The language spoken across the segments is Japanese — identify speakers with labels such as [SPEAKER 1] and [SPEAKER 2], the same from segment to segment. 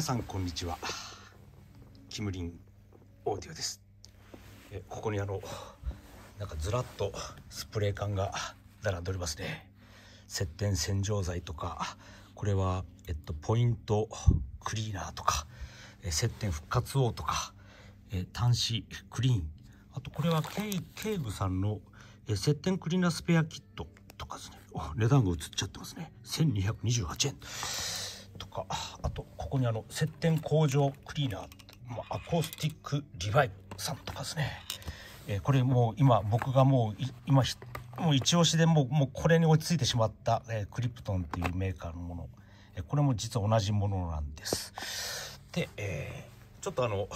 [SPEAKER 1] 皆さんこんにちはキムリンオーディオですえここにあのなんかずらっとスプレー缶が並んでおりますね接点洗浄剤とかこれはえっとポイントクリーナーとかえ接点復活王とかえ端子クリーンあとこれはケイケイブさんのえ接点クリーナースペアキットとかですね値段が映っちゃってますね1228円とかあとこにあの接点工場クリーナーアコースティックリバイブさんとかですね、えー、これもう今僕がもう今もう一押しでもうもうこれに落ち着いてしまった、えー、クリプトンっていうメーカーのもの、えー、これも実は同じものなんですで、えー、ちょっとあの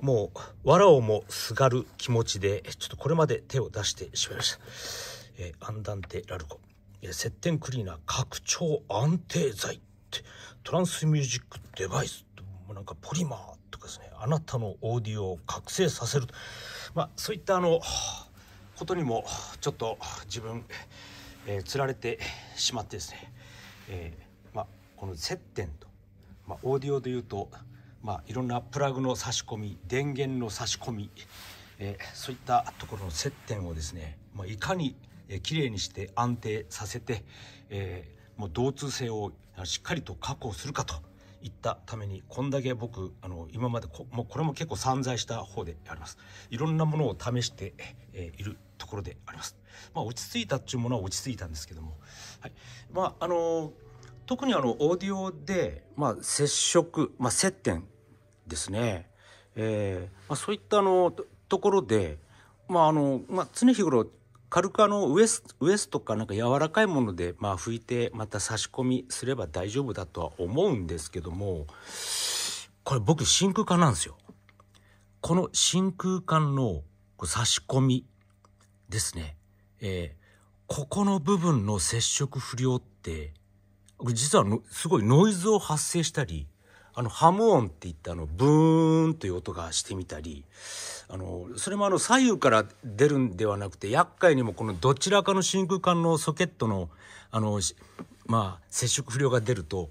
[SPEAKER 1] もう藁をもすがる気持ちでちょっとこれまで手を出してしまいました、えー、アンダンテラルコ接点クリーナー拡張安定剤、トランスミュージックデバイスと、なんかポリマーとかですね、あなたのオーディオを覚醒させる。まあ、そういったあの、ことにも、ちょっと自分、えー、釣られてしまってですね、えー、まあ、この接点と、まあ、オーディオで言うと、まあ、いろんなプラグの差し込み電源の差し込み、えー、そういったところの接点をですね、まあ、いかに、えー、きれいにして安定させて、えーもう同通性をしっかりと確保するかといったためにこんだけ僕あの今までこもうこれも結構散財した方でありますいろんなものを試して、えー、いるところでありますまあ落ち着いたっていうものは落ち着いたんですけども、はい、まああの特にあのオーディオで、まあ、接触、まあ、接点ですね、えーまあ、そういったあのところで、まああのまあ、常日頃軽くあのウエスウエストかなんか柔らかいもので、まあ、拭いてまた差し込みすれば大丈夫だとは思うんですけどもこれ僕真空管なんですよ。この真空管の差し込みですね、えー、ここの部分の接触不良って実はすごいノイズを発生したりあのハム音って言ったあのブーンという音がしてみたりあのそれもあの左右から出るんではなくて厄介にもこのどちらかの真空管のソケットのあの、まあ、接触不良が出ると、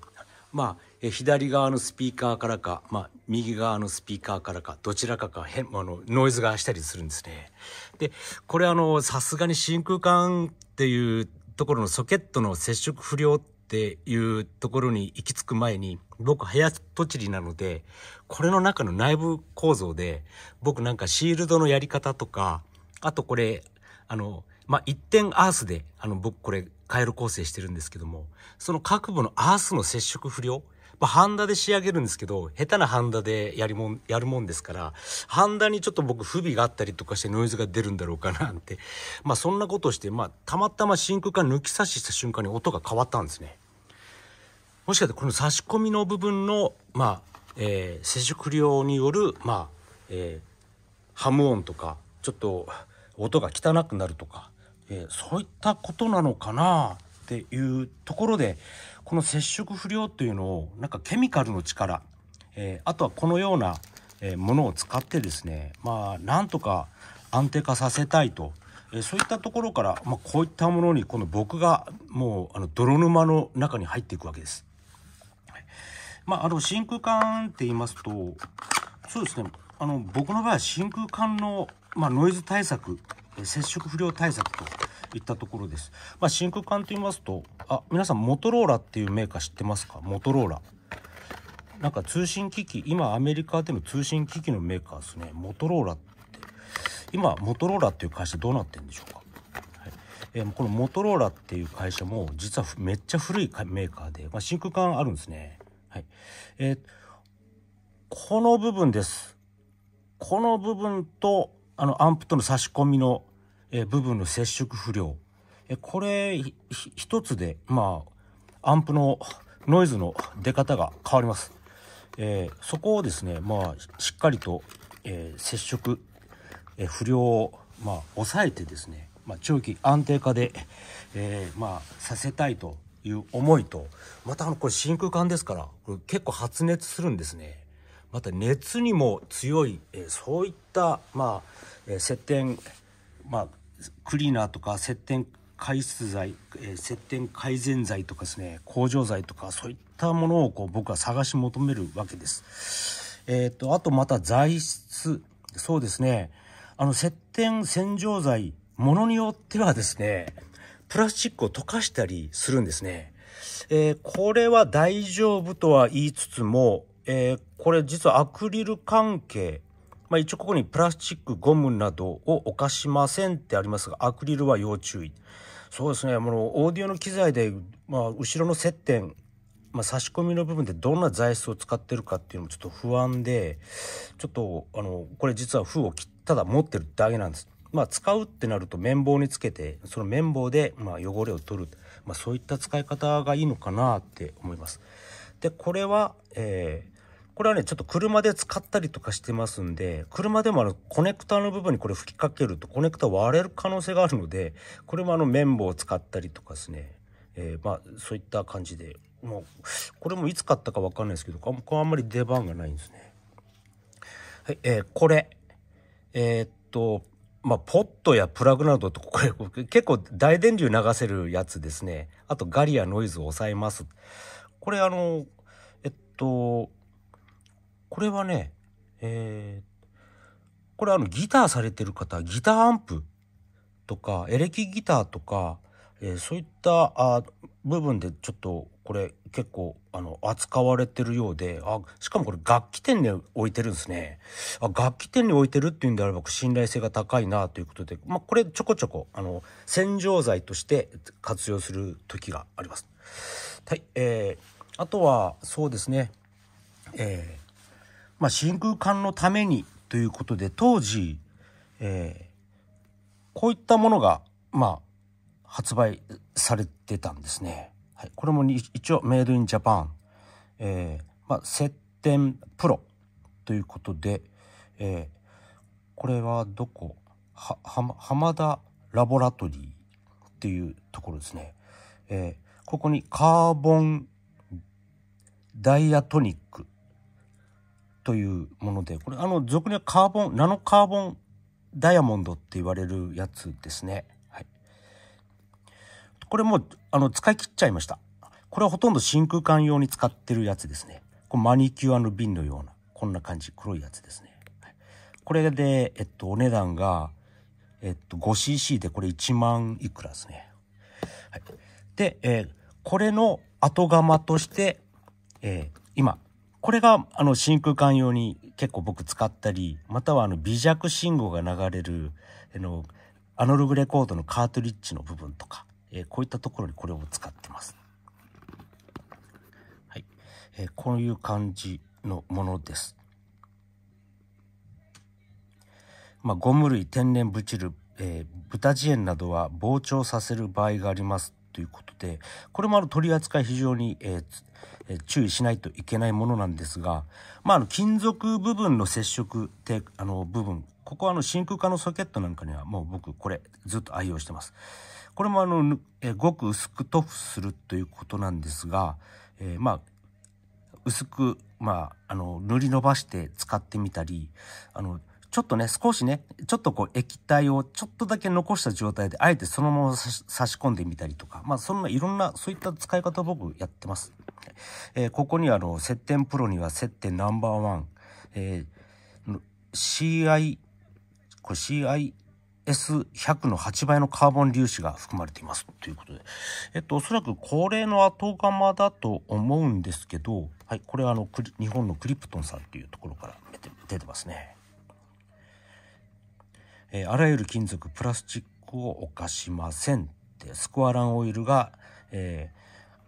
[SPEAKER 1] まあ、左側のスピーカーからか、まあ、右側のスピーカーからかどちらかか変あのノイズがしたりするんですね。でこれあのさすがに真空管っていうところのソケットの接触不良ってっていうところに行き着く前に、僕、早とちりなので、これの中の内部構造で、僕なんかシールドのやり方とか、あとこれ、あの、まあ、一点アースで、あの、僕これ、回路構成してるんですけども、その各部のアースの接触不良、まあ、ハンダで仕上げるんですけど、下手なハンダでやりもん、やるもんですから、ハンダにちょっと僕不備があったりとかしてノイズが出るんだろうかなって、まあそんなことをして、まあたまたま真空管抜き差しした瞬間に音が変わったんですね。もしかしてこの差し込みの部分の、まあ、えー、接触量による、まあ、えー、ハム音とか、ちょっと音が汚くなるとか、えー、そういったことなのかなっていうところで、この接触不良というのを、なんかケミカルの力、えあとはこのような、えものを使ってですね、まあ、なんとか安定化させたいと。えそういったところから、まあ、こういったものにこの僕がもうあの泥沼の中に入っていくわけです。まあ、あの、真空管って言いますと、そうですね、あの、僕の場合は真空管の、まあ、ノイズ対策、接触不良対策といったところです。まあ、真空管と言いますと、あ、皆さん、モトローラっていうメーカー知ってますかモトローラ。なんか通信機器、今アメリカでの通信機器のメーカーですね、モトローラって、今、モトローラっていう会社どうなってるんでしょうかえー、このモトローラっていう会社も実はめっちゃ古いメーカーで、まあ、真空管あるんですね。はい。えー、この部分です。この部分と、あの、アンプとの差し込みの、えー、部分の接触不良。えー、これ、一つで、まあ、アンプのノイズの出方が変わります。えそこをですね、まあ、しっかりと、え接触、え不良を、まあ、抑えてですね、まあ、長期安定化で、えまあ、させたいという思いとまたあのこれ真空管ですからこれ結構発熱するんですねまた熱にも強い、えそういった、まあえ接点、まあ、クリーナーとか接点解質剤、え接点改善剤とかですね工場剤とかそういったものをこう僕は探し求めるわけです。えーとあとまた材質そうですねあの接点洗浄剤ものによってはですねプラスチックを溶かしたりするんですね。えー、これは大丈夫とは言いつつも、えー、これ実はアクリル関係、まあ、一応ここにプラスチックゴムなどを犯しませんってありますがアクリルは要注意そうですねもうオーディオの機材で、まあ、後ろの接点、まあ、差し込みの部分でどんな材質を使ってるかっていうのもちょっと不安でちょっとあのこれ実は封をただ持ってるだけなんですまあ、使うってなると綿棒につけてその綿棒でま汚れを取る、まあ、そういった使い方がいいのかなって思います。でこれは、えー、これはねちょっと車で使ったりとかしてますんで車でもあのコネクタの部分にこれ吹きかけるとコネクタ割れる可能性があるのでこれもあの綿棒を使ったりとかですね、えー、まあ、そういった感じでもうこれもいつ買ったか分かんないですけどこれあんまり出番がないんですね。はいえー、これえっとまあ、ポットやプラグなどとこれ結構大電流流せるやつですねあとガリやノイズを抑えますこれあのえっとこれはねえー、これあのギターされてる方ギターアンプとかエレキギターとか、えー、そういったあ部分でちょっとこれ結構あの扱われてるようであしかもこれ楽器店で置いてるんですねあ楽器店に置いてるっていうんであれば信頼性が高いなということで、まあ、これちょこちょこあの洗浄剤として活用する時があります。はいえー、あとはそうですね、えーまあ、真空管のためにということで当時、えー、こういったものがまあ発売されてたんですね。はい、これも一応メイドインジャパン、えー、まあ、接点プロということで、えー、これはどこは、は、浜田ラボラトリーっていうところですね。えー、ここにカーボンダイアトニックというもので、これあの、俗にはカーボン、ナノカーボンダイヤモンドって言われるやつですね。これもあの、使い切っちゃいました。これはほとんど真空管用に使ってるやつですね。こマニキュアの瓶のような、こんな感じ、黒いやつですね。これで、えっと、お値段が、えっと、5cc でこれ1万いくらですね。はい、で、えー、これの後釜として、えー、今、これがあの真空管用に結構僕使ったり、またはあの微弱信号が流れる、あの、アナログレコードのカートリッジの部分とか、えー、こういったところにこれを使ってます。はい。えー、こういう感じのものです。まあ、ゴム類、天然ブチル、えー、豚ジエンなどは膨張させる場合がありますということで、これもあの取り扱い非常に、えーえー、注意しないといけないものなんですが、まあ、あの金属部分の接触てあの部分、ここはあの真空化のソケットなんかにはもう僕これずっと愛用してます。これもあの、えごく薄く塗布するということなんですが、えー、まあ、薄く、まあ、あの、塗り伸ばして使ってみたり、あの、ちょっとね、少しね、ちょっとこう液体をちょっとだけ残した状態で、あえてそのまま差し込んでみたりとか、まあそんないろんな、そういった使い方を僕やってます。えー、ここにあの、接点プロには接点ナンバーワン、えー、CI、これ CI、S100 の8倍のカーボン粒子が含まれていますということで、えっと、おそらくこれの後釜だと思うんですけど、はい、これはあの日本のクリプトンさんというところから出てますね、えー、あらゆる金属プラスチックを犯しませんってスコアランオイルが、え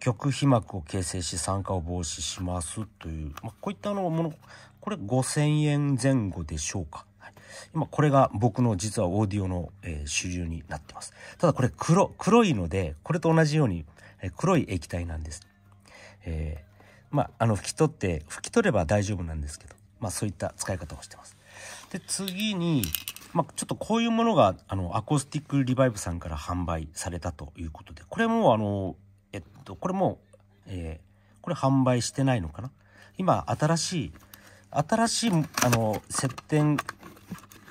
[SPEAKER 1] ー、極皮膜を形成し酸化を防止しますという、まあ、こういったのものこれ5000円前後でしょうか今これが僕の実はオーディオの、えー、主流になってます。ただこれ黒、黒いので、これと同じように、えー、黒い液体なんです。えー、まあ、あの、拭き取って、拭き取れば大丈夫なんですけど、まあそういった使い方をしてます。で、次に、まあ、ちょっとこういうものが、あの、アコースティックリバイブさんから販売されたということで、これもあの、えっと、これも、えー、これ販売してないのかな今、新しい、新しい、あの、接点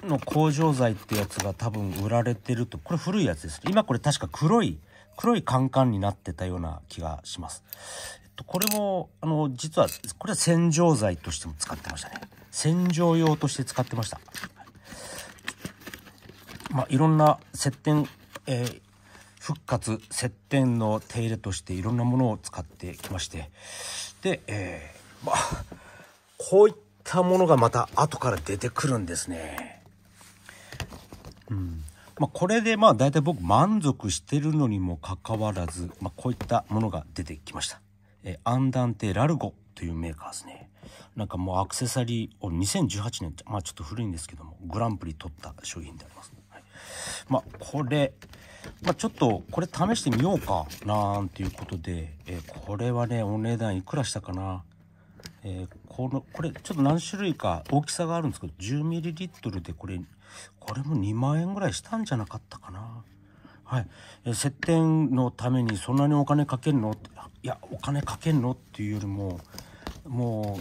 [SPEAKER 1] の工場材ってやつが多分売られてると、これ古いやつです。今これ確か黒い、黒いカンカンになってたような気がします。えっと、これも、あの、実は、これは洗浄剤としても使ってましたね。洗浄用として使ってました。まあ、いろんな接点、えー、復活、接点の手入れとしていろんなものを使ってきまして。で、えー、まあ、こういったものがまた後から出てくるんですね。まあ、これでまあ大体僕満足してるのにもかかわらず、まあ、こういったものが出てきました。えー、アンダンテ・ラルゴというメーカーですね。なんかもうアクセサリーを2018年、まあちょっと古いんですけども、グランプリ取った商品であります、はい、まあこれ、まあ、ちょっとこれ試してみようかなんていうことで、えー、これはね、お値段いくらしたかなえー、このこれちょっと何種類か大きさがあるんですけど 10ml でこれこれも2万円ぐらいしたんじゃなかったかなはい、え接点のためにそんなにお金かけるのいやお金かけるのっていうよりもも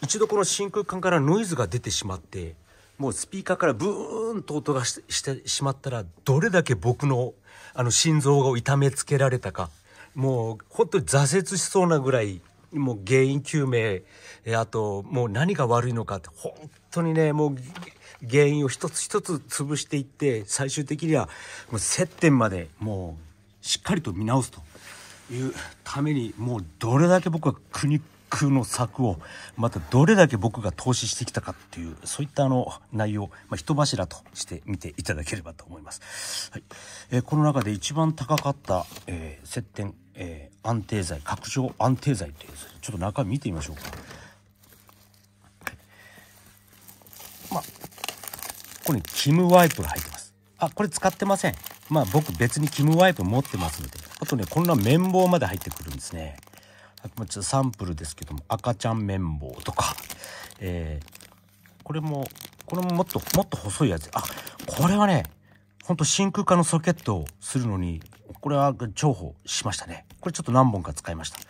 [SPEAKER 1] う一度この真空管からノイズが出てしまってもうスピーカーからブーンと音がしてしまったらどれだけ僕のあの心臓を痛めつけられたかもう本当に挫折しそうなぐらいもう原因究明、えあともう何が悪いのかって本当にねもう原因を一つ一つ潰していって最終的にはもう接点までもうしっかりと見直すというためにもうどれだけ僕は苦肉の策をまたどれだけ僕が投資してきたかっていうそういったあの内容、まあ、人柱として見ていただければと思います。はいえー、この中で一番高かった、えー、接点えー、安定剤拡張安定剤ってちょっと中身見てみましょうか。まあ、ここにキムワイプが入ってます。あ、これ使ってません。まあ僕別にキムワイプ持ってますので。あとね、こんな綿棒まで入ってくるんですね。あちょっとサンプルですけども、赤ちゃん綿棒とか。えー、これも、これももっと、もっと細いやつ。あ、これはね、ほんと真空化のソケットをするのに、これは重宝しましたね。これちょっと何本か使いました。で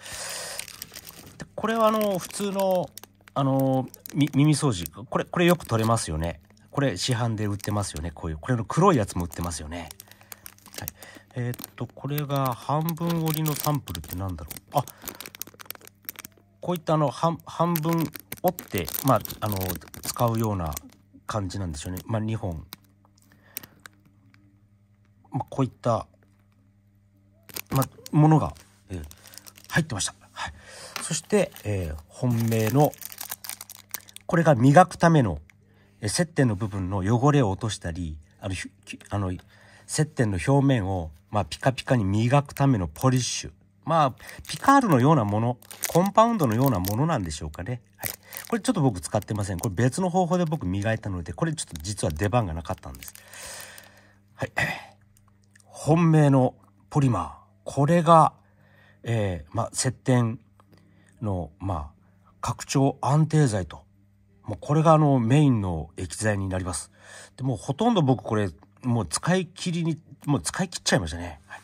[SPEAKER 1] これはあの、普通の、あの、耳掃除。これ、これよく取れますよね。これ市販で売ってますよね。こういう、これの黒いやつも売ってますよね。はい。えー、っと、これが半分折りのサンプルって何だろう。あ、こういったあの、半分折って、まあ、あの、使うような感じなんでしょうね。まあ、2本。まあ、こういったま、ものが、えー、入ってました。はい、そして、えー、本命のこれが磨くための、えー、接点の部分の汚れを落としたりあのあの接点の表面を、まあ、ピカピカに磨くためのポリッシュまあピカールのようなものコンパウンドのようなものなんでしょうかね。はい、これちょっと僕使ってませんこれ別の方法で僕磨いたのでこれちょっと実は出番がなかったんです。はい、本命のポリマーこれが、えー、まあ、接点の、まあ、拡張安定剤と。もうこれがあのメインの液剤になります。でもほとんど僕これもう使い切りに、もう使い切っちゃいましたね。はい、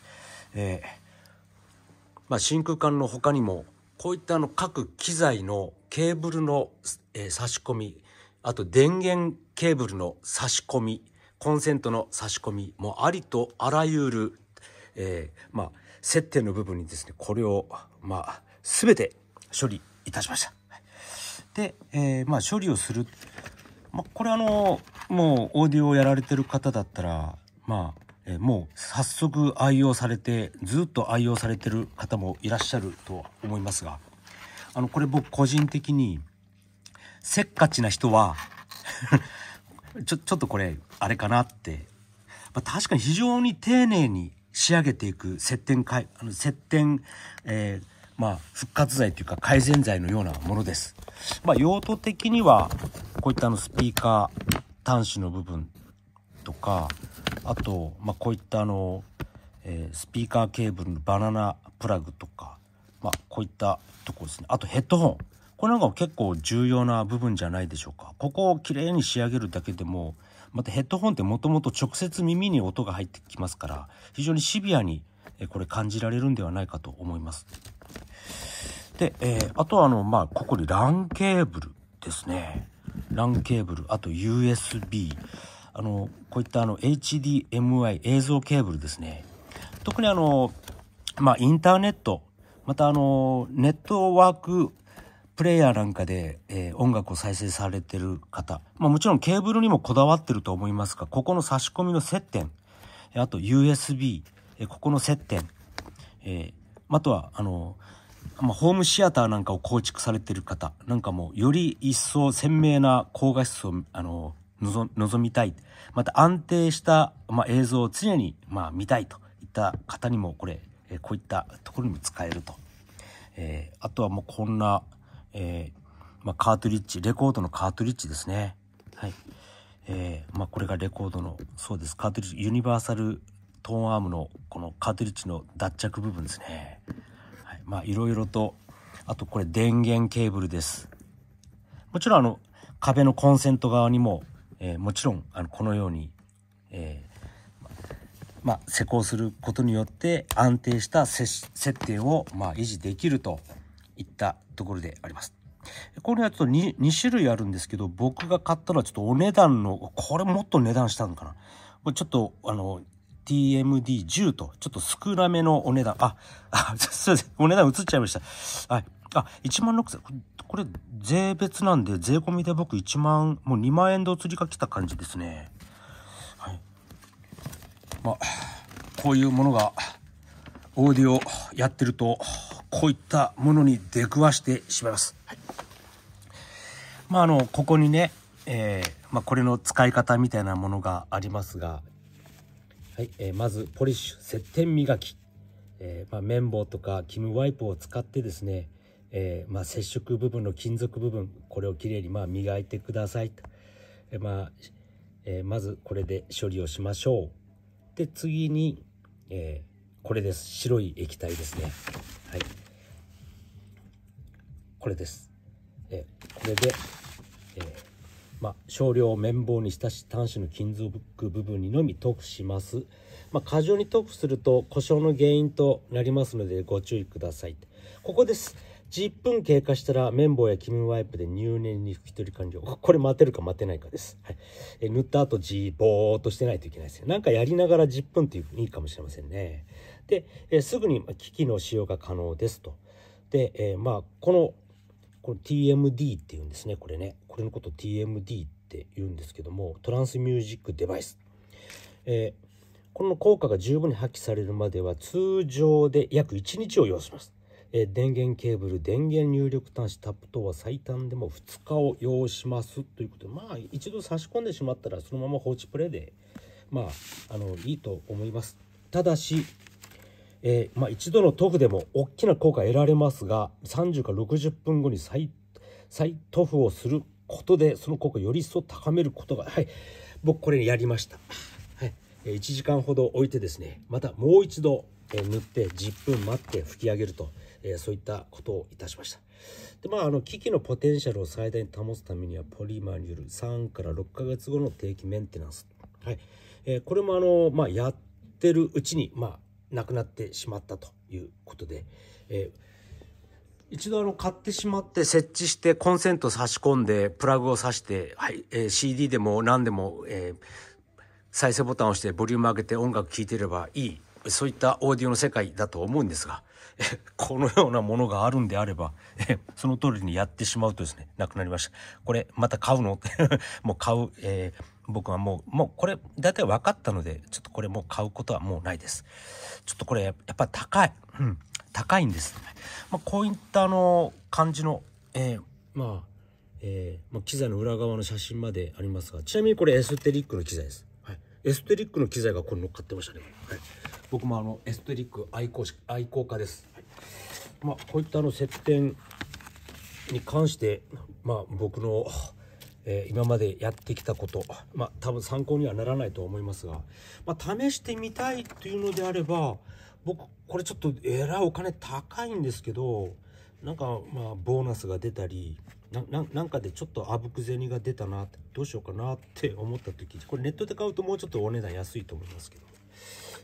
[SPEAKER 1] えー、まあ、真空管の他にも、こういったあの各機材のケーブルの、えー、差し込み、あと電源ケーブルの差し込み、コンセントの差し込み、もうありとあらゆる、えー、まあ、接点の部分にですねこれをまあ全て処理いたしました。で、えー、まあ処理をする、まあ、これあのもうオーディオをやられてる方だったらまあ、えー、もう早速愛用されてずっと愛用されてる方もいらっしゃるとは思いますがあのこれ僕個人的にせっかちな人は ちょちょっとこれあれかなって、まあ、確かに非常に丁寧に仕上げていく接点あの接点、えーまあ、復活剤というか改善剤のようなものです。まあ、用途的には、こういったあのスピーカー端子の部分とか、あと、まあ、こういったあの、えー、スピーカーケーブルのバナナプラグとか、まあ、こういったとこですね。あとヘッドホン。これなんかも結構重要な部分じゃないでしょうか。ここをきれいに仕上げるだけでも、またヘッドホンってもともと直接耳に音が入ってきますから非常にシビアにこれ感じられるんではないかと思います。で、えー、あとはあの、まあ、ここに LAN ケーブルですね。LAN ケーブル、あと USB、あの、こういったあの HDMI 映像ケーブルですね。特にあの、まあ、インターネット、またあの、ネットワークプレイヤーなんかで、えー、音楽を再生されてる方、まあ、もちろんケーブルにもこだわってると思いますが、ここの差し込みの接点、あと USB、えここの接点、えー、あとは、あの、まあ、ホームシアターなんかを構築されてる方なんかもより一層鮮明な高画質をあの望みたいまた安定した、まあ、映像を常に、まあ、見たいといった方にもこれ、えこういったところにも使えると、えー、あとはもうこんなえー、まあ、カートリッジ、レコードのカートリッジですね。はい。えー、まあ、これがレコードの、そうです、カートリッジ、ユニバーサルトーンアームのこのカートリッジの脱着部分ですね。はい。まあ、いろいろと、あとこれ電源ケーブルです。もちろんあの、壁のコンセント側にも、えー、もちろんあのこのように、えー、まあ、施工することによって安定した設定を、まあ、維持できるといったところであります。これはちょっと 2, 2種類あるんですけど、僕が買ったのはちょっとお値段の、これもっと値段したのかな。これちょっと、あの、TMD10 と、ちょっと少なめのお値段。あ、あ、すいません。お値段映っちゃいました。はい。あ、1万6000。これ、税別なんで、税込みで僕1万、もう2万円でお釣りが来た感じですね。はい。まあ、こういうものがオーディオやってるとこういったものに出くわしてしまいます。はい、まああのここにね、えー、まあ、これの使い方みたいなものがありますが、はいえー、まずポリッシュ接点磨き、えー、まあ、綿棒とかキムワイプを使ってですね、えまあ、接触部分の金属部分これをきれいにま磨いてくださいと、えまえまずこれで処理をしましょう。で次に、えーこれです。白い液体ですね。はい。これです。えこれで、えー、ま少量を綿棒に浸し端子の金属部分にのみ塗布します。ま過剰に塗布すると故障の原因となりますのでご注意ください。ここです。10分経過したら綿棒やキムワイプで入念に拭き取り完了。これ待てるか待てないかです。はい、え塗った後じぼーっとしてないといけないですよなんかやりながら10分っていういいかもしれませんね。で、えすぐに機器の使用が可能ですと。で、えまあ、このこの TMD っていうんですねこれねこれのこと TMD って言うんですけどもトランスミュージックデバイス、えー、この効果が十分に発揮されるまでは通常で約1日を要します、え電源ケーブル電源入力端子タップ等は最短でも2日を要しますということでまあ一度差し込んでしまったらそのまま放置プレイでまああのいいと思いますただしえー、まあ、一度の塗布でも大きな効果得られますが30から60分後に再再塗布をすることでその効果より一層高めることがはい僕これやりました、はい1時間ほど置いてですねまたもう一度、塗って10分待って拭き上げると、えそういったことをいたしましたでまああの機器のポテンシャルを最大に保つためにはポリマーによる3から6ヶ月後の定期メンテナンスはい、えこれもあのまあ、やってるうちにまあ亡くなってしまったということで、えー、一度あの買ってしまって設置してコンセント差し込んでプラグを挿して、はいえー、CD でも何でも、えー、再生ボタンを押してボリューム上げて音楽聴いてればいいそういったオーディオの世界だと思うんですが このようなものがあるんであれば、その通りにやってしまうとですね、なくなりました。これ、また買うの もう買う、えー、僕はもう、もうこれ、大体分かったので、ちょっとこれもう買うことはもうないです。ちょっとこれ、やっぱ高い。うん、高いんです、ね。まあ、こういったあの、感じの、えー、まあ、えー、まあ、機材の裏側の写真までありますが、ちなみにこれエステリックの機材です。エステリックの機材がこれ乗っかってましたね、はい、僕もあのエステリック愛好し愛好家です、はい、まあ、こういったあの接点に関して、まあ、僕の、えー、今までやってきたこと、まあ、多分参考にはならないと思いますが、まあ、試してみたいというのであれば僕これちょっとえらいお金高いんですけどなんかまあボーナスが出たりなんかでちょっとあぶく銭が出たなってどうしようかなって思った時これネットで買うともうちょっとお値段安いと思いますけど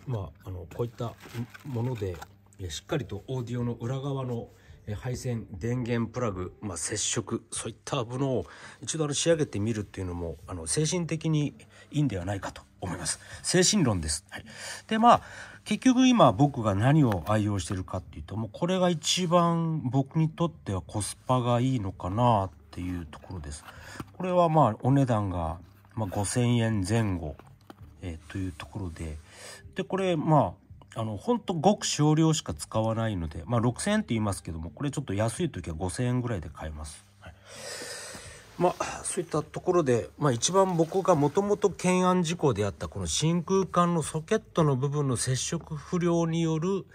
[SPEAKER 1] まああのこういったものでしっかりとオーディオの裏側の配線電源プラグ、まあ、接触そういったものを一度あの仕上げてみるっていうのもあの精神的にいいんではないかと思います精神論です、はい、でまあ結局今僕が何を愛用してるかっていうともうこれが一番僕にとってはコスパがいいのかなっていうところですこれはまあお値段が、ま5000円前後、えー、というところででこれまああの、ほんとごく少量しか使わないので、まあ6000円って言いますけども、これちょっと安い時は5000円ぐらいで買えます。はいまあ、そういったところで、まあ、一番僕がもともと懸案事項であったこの真空管のソケットの部分の接触不良による、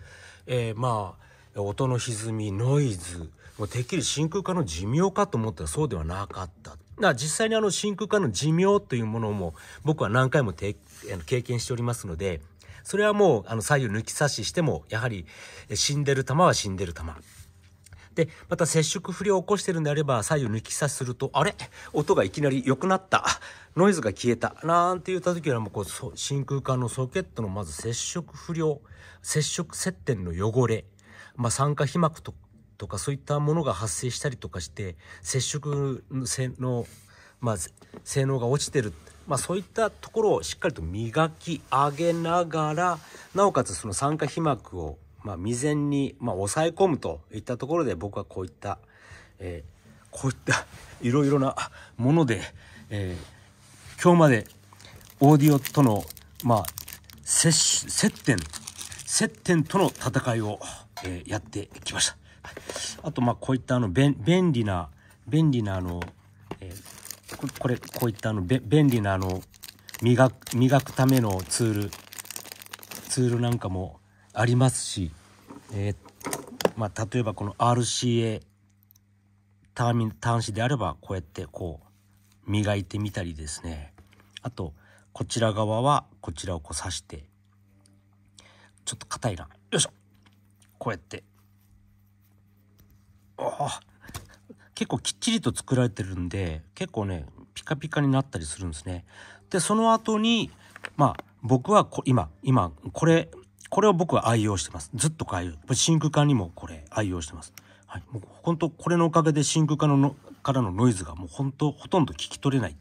[SPEAKER 1] えー、まあ音の歪みノイズもうてっきり真空管の寿命かと思ったらそうではなかった。だ実際にあの真空管の寿命というものも僕は何回も経験しておりますのでそれはもうあの左右抜き差ししてもやはり死んでる球は死んでる玉。で、また接触不良を起こしてるんであれば、左右抜き差すると、あれ音がいきなり良くなった。ノイズが消えた。なんて言った時は、もうこう、真空管のソケットのまず接触不良、接触接点の汚れ、まあ、酸化皮膜ととかそういったものが発生したりとかして接触のまあ、性能が落ちてる、まあ、そういったところをしっかりと磨き上げながらなおかつその酸化皮膜をまあ、未然に、まあ、抑え込むといったところで僕はこういった、えー、こういったいろいろなもので、えー、今日までオーディオとの、まあ、接接点接点との戦いを、えー、やってきました。あとまあこういったあの便便利な便利なあの、えー、これこういったあの便利なあの磨く磨くためのツールツールなんかもありますしえー、まあ、例えばこの RCA 端子であればこうやってこう磨いてみたりですねあとこちら側はこちらをこう刺してちょっと硬いなよいしょこうやってあ結構きっちりと作られてるんで結構ねピカピカになったりするんですねでその後にまあ僕は今今これこれを僕は愛用してます。ずっとこう愛用。真空管にもこれ愛用してます。はい。もう本当これのおかげで真空管ののからのノイズがもう本当ほとんど聞き取れない。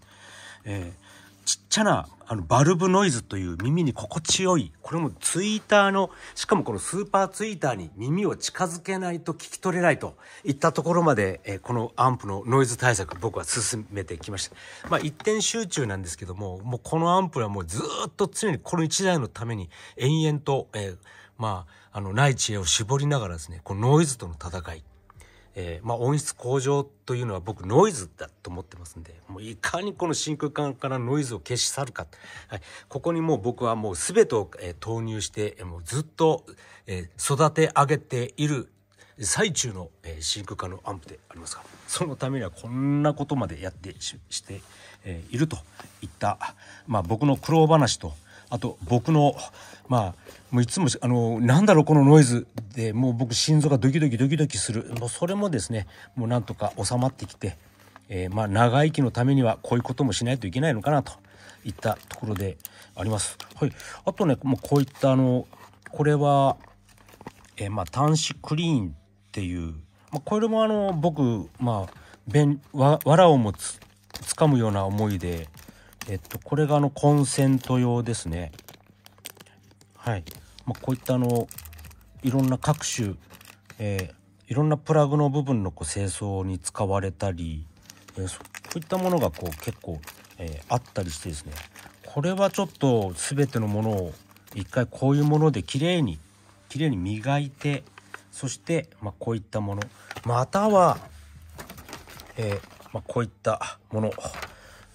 [SPEAKER 1] えー、ちっちゃなあのバルブノイズという耳に心地よいこれもツイーターのしかもこのスーパーツイーターに耳を近づけないと聞き取れないといったところまで、えこのアンプのノイズ対策僕は進めてきましたまあ一点集中なんですけどももうこのアンプはもうずっと常にこの1台のために延々と、えまああのない知恵を絞りながらですねこのノイズとの戦いえー、まあ、音質向上というのは僕ノイズだと思ってますんでもういかにこの真空管からノイズを消し去るか、はい、ここにもう僕はもう全てを、えー、投入してもうずっと、えー、育て上げている最中の、え真空管のアンプでありますがそのためにはこんなことまでやってして、えいるといった、まあ、僕の苦労話とあと僕のまあもういつもあのなんだろうこのノイズでもう僕心臓がドキドキドキドキするもうそれもですねもうなんとか収まってきて、えー、まあ長生きのためにはこういうこともしないといけないのかなといったところであります。はい、あとねもうこういったあのこれは、えー、まあ端子クリーンっていう、まあ、これもあの僕まあわわらをもつ掴むような思いでえっと、これがあの、コンセント用ですね。はい。まあ、こういったあの、いろんな各種、えー、いろんなプラグの部分のこう清掃に使われたり、えー、そういったものがこう結構、えー、あったりしてですね、これはちょっと全てのものを一回こういうもので綺麗に、綺麗に磨いて、そして、まあ、こういったもの、または、えー、まあ、こういったもの、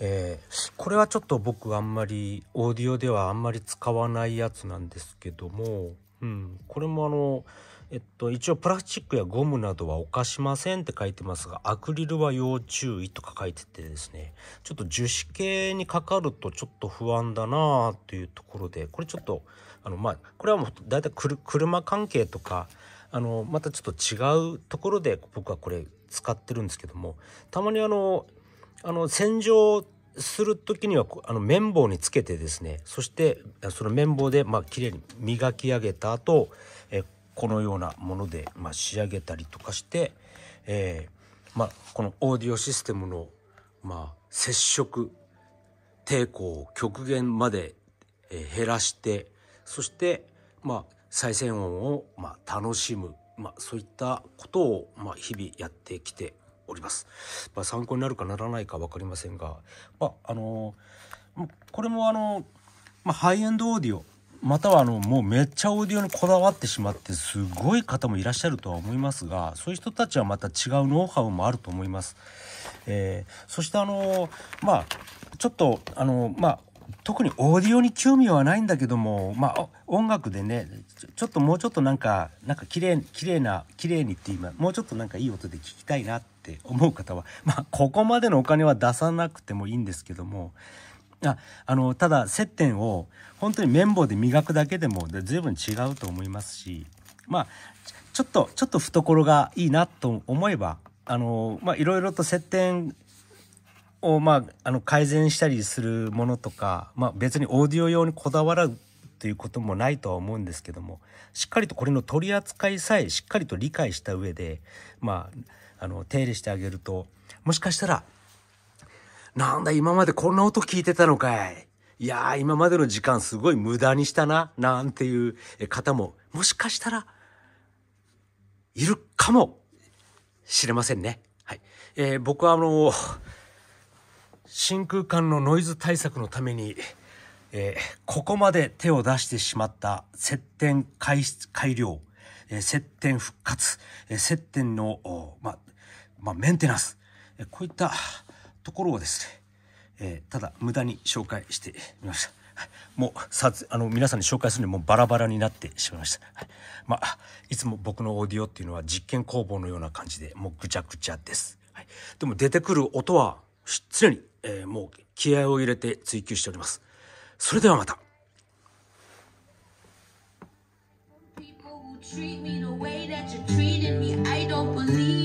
[SPEAKER 1] えー、これはちょっと僕あんまりオーディオではあんまり使わないやつなんですけども、うん、これもあの、えっと、一応プラスチックやゴムなどは犯しませんって書いてますが、アクリルは要注意とか書いててですね、ちょっと樹脂系にかかるとちょっと不安だなというところで、これちょっと、あの、まあ、これはもうだいたい車関係とか、あの、またちょっと違うところで僕はこれ使ってるんですけども、たまにあの、あの洗浄する時にはあの綿棒につけてですねそしてその綿棒でまあれいに磨き上げた後えこのようなものでまあ仕上げたりとかして、えー、まあ、このオーディオシステムのまあ、接触抵抗を極限まで、え減らしてそしてまあ再生音をまあ楽しむ、まあ、そういったことをまあ日々やってきております。まあ、参考になるかならないか分かりませんが、まあ、あのー、これもあのー、まあ、ハイエンドオーディオ、またはあの、もうめっちゃオーディオにこだわってしまって、すごい方もいらっしゃるとは思いますが、そういう人たちはまた違うノウハウもあると思います。えー、そしてあのー、まあ、ちょっと、あのまあ、特にオーディオに興味はないんだけども、まあ、音楽でねちょっともうちょっとなんかなんか綺麗綺麗な綺麗にって今もうちょっとなんかいい音で聞きたいなって思う方は、まあ、ここまでのお金は出さなくてもいいんですけども、あ、あの、ただ接点を本当に綿棒で磨くだけでも随分違うと思いますし、まあ、ちょっと、ちょっと懐がいいなと思えば、あの、まあ、いろいろと接点を、まあ、あの、改善したりするものとか、まあ、別にオーディオ用にこだわらということもないとは思うんですけどもしっかりとこれの取り扱いさえしっかりと理解した上でまああの、手入れしてあげると、もしかしたら、なんだ今までこんな音聞いてたのかい。いやー今までの時間すごい無駄にしたな、なんていう方も、もしかしたら、いるかもしれませんね。はい。えー、僕はあの、真空管のノイズ対策のために、えー、ここまで手を出してしまった接点改改良、えー、接点復活、えー、接点の、まあ、まあ、メンテナンス、えこういったところをですね、えー、ただ無駄に紹介してみました。もうさつあの皆さんに紹介するにもバラバラになってしまいました、はい、まあいつも僕のオーディオっていうのは実験工房のような感じでもうぐちゃぐちゃです、はい、でも出てくる音は常に、えー、もう気合を入れて追求しておりますそれではまた treat me the way that you're treating me. I don't believe.